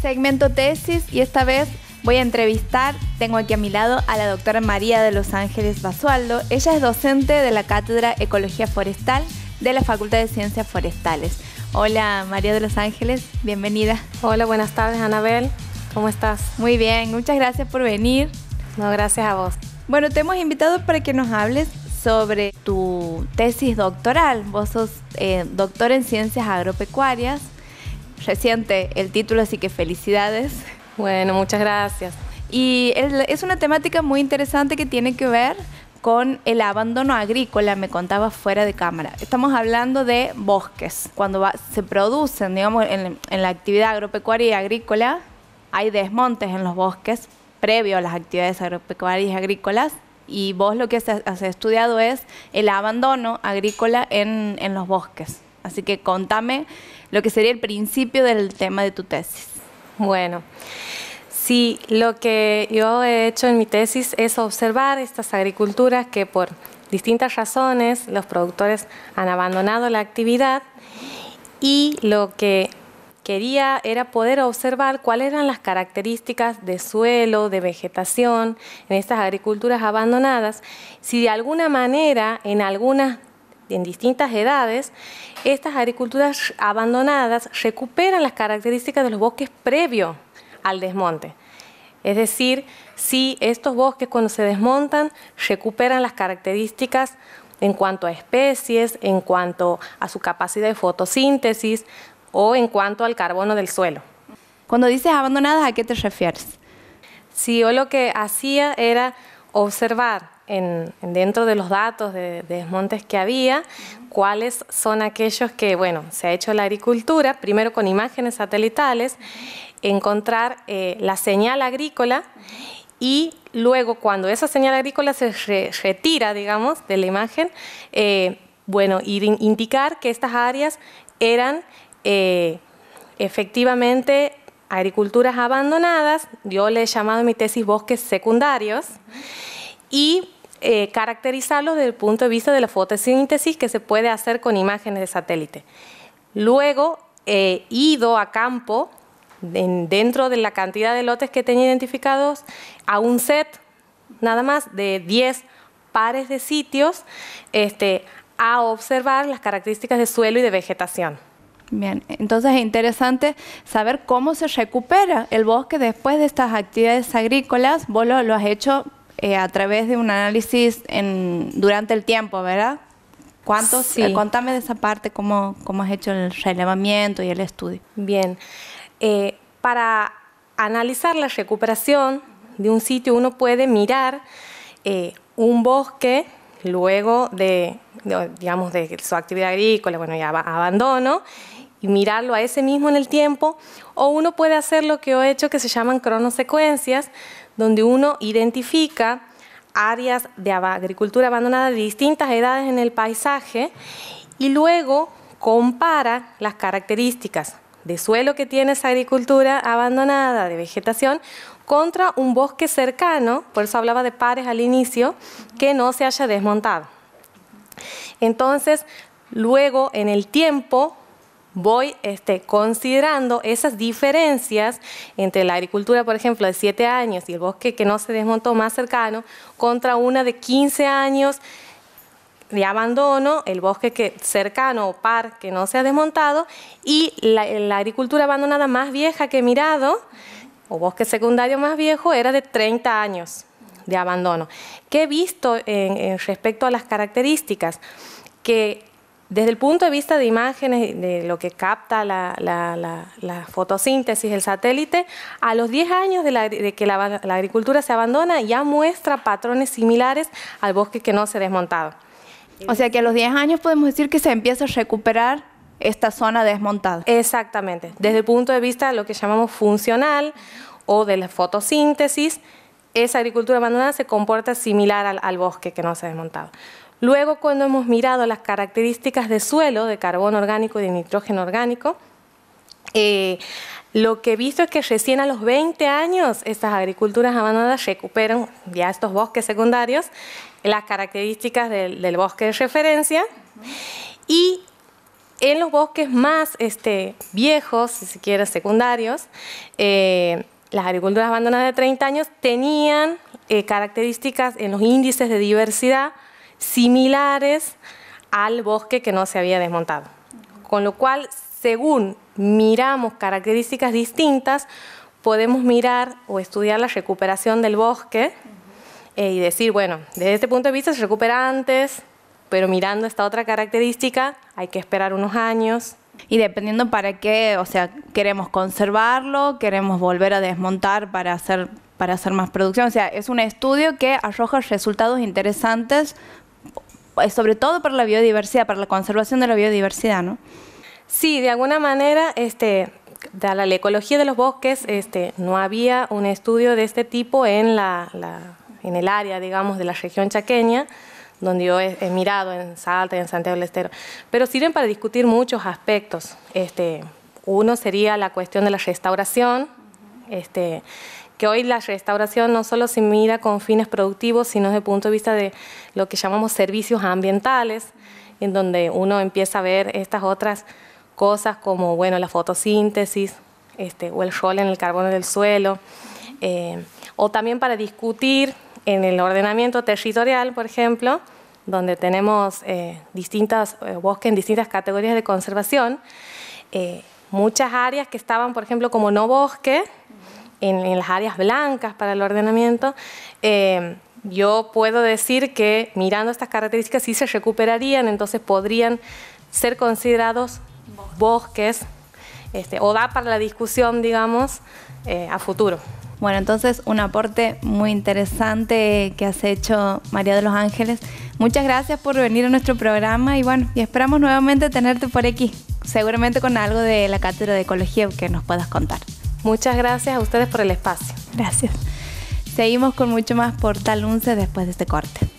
segmento tesis y esta vez voy a entrevistar, tengo aquí a mi lado a la doctora María de Los Ángeles Basualdo. Ella es docente de la Cátedra Ecología Forestal de la Facultad de Ciencias Forestales. Hola María de los Ángeles, bienvenida. Hola, buenas tardes Anabel, ¿cómo estás? Muy bien, muchas gracias por venir. No, gracias a vos. Bueno, te hemos invitado para que nos hables sobre tu tesis doctoral. Vos sos eh, doctor en ciencias agropecuarias. Reciente el título, así que felicidades. Bueno, muchas gracias. Y es una temática muy interesante que tiene que ver con el abandono agrícola, me contaba fuera de cámara. Estamos hablando de bosques. Cuando se producen, digamos, en, la actividad agropecuaria y agrícola, hay desmontes en los bosques previo a las actividades agropecuarias y agrícolas. Y vos lo que has, estudiado es el abandono agrícola en, en los bosques. Así que contame lo que sería el principio del tema de tu tesis. Bueno. Sí, lo que yo he hecho en mi tesis es observar estas agriculturas que por distintas razones los productores han abandonado la actividad y lo que quería era poder observar cuáles eran las características de suelo, de vegetación en estas agriculturas abandonadas, si de alguna manera en algunas en distintas edades, estas agriculturas abandonadas recuperan las características de los bosques previos al desmonte. Es decir, si estos bosques cuando se desmontan recuperan las características en cuanto a especies, en cuanto a su capacidad de fotosíntesis o en cuanto al carbono del suelo. Cuando dices abandonadas, ¿a qué te refieres? Si yo lo que hacía era observar dentro de los datos de, desmontes que había, cuáles son aquellos que, bueno, se ha hecho la agricultura, primero con imágenes satelitales, encontrar eh, la señal agrícola y luego cuando esa señal agrícola se retira, digamos, de la imagen, eh, bueno, ir, indicar que estas áreas eran eh, efectivamente agriculturas abandonadas, yo le he llamado en mi tesis bosques secundarios, y eh, caracterizarlos desde el punto de vista de la fotosíntesis que se puede hacer con imágenes de satélite. Luego, he eh, ido a campo, dentro de la cantidad de lotes que tenía identificados, a un set nada más de 10 pares de sitios este, a observar las características de suelo y de vegetación. Bien, entonces es interesante saber cómo se recupera el bosque después de estas actividades agrícolas. Vos lo, lo has hecho eh, a través de un análisis en, durante el tiempo, ¿verdad? ¿Cuántos? Eh, sí. contame de esa parte, cómo, has hecho el relevamiento y el estudio. Bien, eh, para analizar la recuperación de un sitio uno puede mirar un bosque luego de, de, digamos, de su actividad agrícola, bueno, ya abandono, y mirarlo a ese mismo en el tiempo, o uno puede hacer lo que yo he hecho que se llaman cronosecuencias, donde uno identifica áreas de agricultura abandonada de distintas edades en el paisaje y luego compara las características de suelo que tiene esa agricultura abandonada de vegetación contra un bosque cercano, por eso hablaba de pares al inicio, que no se haya desmontado. Entonces, luego en el tiempo voy este, considerando esas diferencias entre la agricultura, por ejemplo, de 7 años y el bosque que no se desmontó más cercano, contra una de 15 años de abandono, el bosque cercano o par que no se ha desmontado, y la, agricultura abandonada más vieja que he mirado, o bosque secundario más viejo, era de 30 años de abandono. ¿Qué he visto respecto a las características? Que desde el punto de vista de imágenes, de lo que capta la, fotosíntesis del satélite, a los 10 años de, que la, agricultura se abandona ya muestra patrones similares al bosque que no se desmontaba. O sea que a los 10 años podemos decir que se empieza a recuperar esta zona desmontada. Exactamente, desde el punto de vista de lo que llamamos funcional o de la fotosíntesis, esa agricultura abandonada se comporta similar al, bosque que no se ha desmontado. Luego, cuando hemos mirado las características de suelo, de carbón orgánico y de nitrógeno orgánico, eh, lo que he visto es que recién a los 20 años estas agriculturas abandonadas recuperan ya estos bosques secundarios, las características del, bosque de referencia y en los bosques más este, viejos, si se quiere secundarios, eh, las agriculturas abandonadas de 30 años tenían eh, características en los índices de diversidad similares al bosque que no se había desmontado. Con lo cual, según miramos características distintas, podemos mirar o estudiar la recuperación del bosque eh, y decir, bueno, desde este punto de vista se recupera antes, pero mirando esta otra característica hay que esperar unos años y dependiendo para qué, o sea, queremos conservarlo, queremos volver a desmontar para hacer, más producción. O sea, es un estudio que arroja resultados interesantes, eh, sobre todo para la biodiversidad, para la conservación de la biodiversidad, ¿no? Sí, de alguna manera, este, la ecología de los bosques, este, no había un estudio de este tipo en, la, en el área, digamos, de la región chaqueña donde yo he, mirado en Salta y en Santiago del Estero, pero sirven para discutir muchos aspectos. Este, uno sería la cuestión de la restauración, este, que hoy la restauración no solo se mira con fines productivos, sino desde el punto de vista de lo que llamamos servicios ambientales, en donde uno empieza a ver estas otras cosas como bueno, la fotosíntesis este, o el rol en el carbono del suelo, eh, o también para discutir en el ordenamiento territorial, por ejemplo, donde tenemos eh, distintas eh, bosques en distintas categorías de conservación, eh, muchas áreas que estaban, por ejemplo, como no bosque, en, las áreas blancas para el ordenamiento, yo puedo decir que mirando estas características sí se recuperarían, entonces podrían ser considerados bosques, este, o da para la discusión, digamos, a futuro. Bueno, entonces un aporte muy interesante que has hecho María de los Ángeles. Muchas gracias por venir a nuestro programa y bueno, y esperamos nuevamente tenerte por aquí, seguramente con algo de la cátedra de ecología que nos puedas contar. Muchas gracias a ustedes por el espacio. Gracias. Seguimos con mucho más Portal 11 después de este corte.